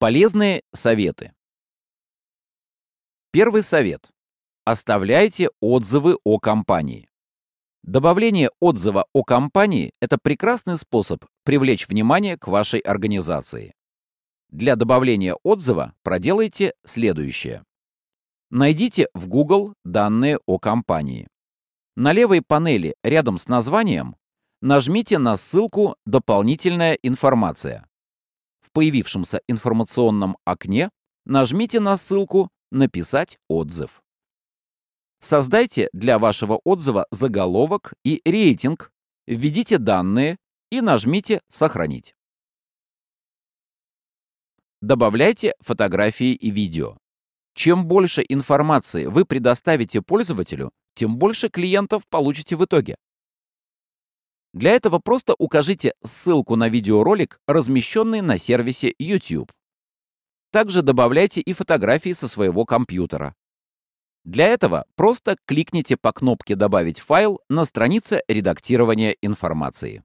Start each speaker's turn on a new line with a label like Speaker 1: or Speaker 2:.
Speaker 1: Полезные советы. Первый
Speaker 2: совет. Оставляйте отзывы о компании. Добавление отзыва о компании – это прекрасный способ привлечь внимание к вашей организации. Для добавления отзыва проделайте следующее. Найдите в Google данные о компании. На левой панели рядом с названием нажмите на ссылку «Дополнительная информация» В появившемся информационном окне нажмите на ссылку «Написать отзыв». Создайте для вашего отзыва заголовок и рейтинг, введите данные и нажмите «Сохранить». Добавляйте фотографии и видео. Чем больше информации вы предоставите пользователю, тем больше клиентов получите в итоге. Для этого просто укажите ссылку на видеоролик, размещенный на сервисе YouTube. Также добавляйте и фотографии со своего компьютера. Для этого просто кликните по кнопке «Добавить файл» на странице редактирования
Speaker 1: информации.